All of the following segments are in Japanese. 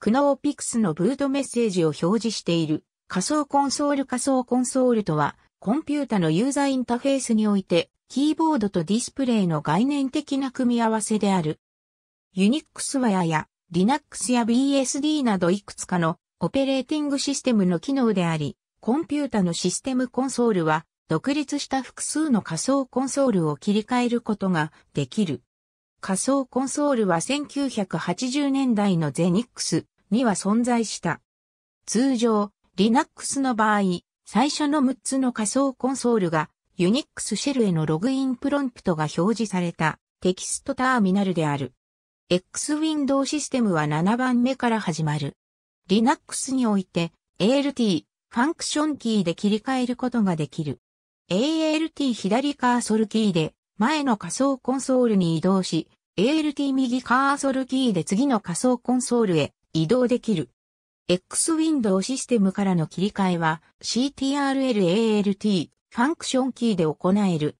クノーピクスのブートメッセージを表示している仮想コンソール仮想コンソールとは、コンピュータのユーザーインターフェースにおいて、キーボードとディスプレイの概念的な組み合わせである。ユニックスはやや、Linux や BSD などいくつかのオペレーティングシステムの機能であり、コンピュータのシステムコンソールは、独立した複数の仮想コンソールを切り替えることができる。仮想コンソールは1980年代のゼニックスには存在した。通常、Linux の場合、最初の6つの仮想コンソールが Unix シェルへのログインプロンプトが表示されたテキストターミナルである。X ウィンドウシステムは7番目から始まる。Linux において ALT、ファンクションキーで切り替えることができる。ALT 左カーソルキーで前の仮想コンソールに移動し、ALT 右カーソルキーで次の仮想コンソールへ移動できる。X ウィンドウシステムからの切り替えは CTRL-ALT ファンクションキーで行える。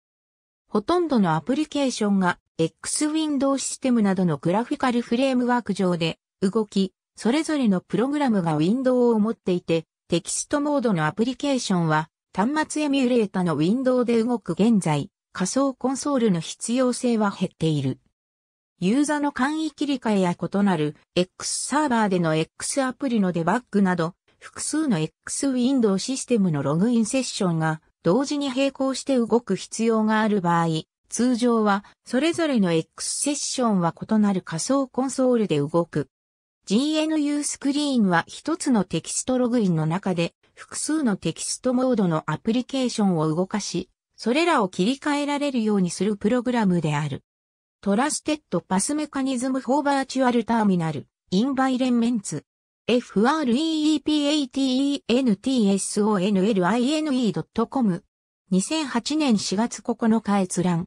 ほとんどのアプリケーションが X ウィンドウシステムなどのグラフィカルフレームワーク上で動き、それぞれのプログラムがウィンドウを持っていて、テキストモードのアプリケーションは端末エミュレータのウィンドウで動く現在、仮想コンソールの必要性は減っている。ユーザの簡易切り替えや異なる X サーバーでの X アプリのデバッグなど、複数の X ウィンドウシステムのログインセッションが同時に並行して動く必要がある場合、通常はそれぞれの X セッションは異なる仮想コンソールで動く。GNU スクリーンは一つのテキストログインの中で複数のテキストモードのアプリケーションを動かし、それらを切り替えられるようにするプログラムである。トラステッドパスメカニズムフォーバーチュアルターミナル、インバイレンメンツ。freepatentsonline.com 2008年4月9日閲覧。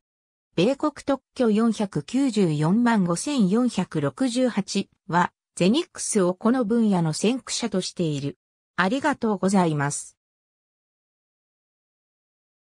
米国特許494万5468は、ゼニックスをこの分野の先駆者としている。ありがとうございます。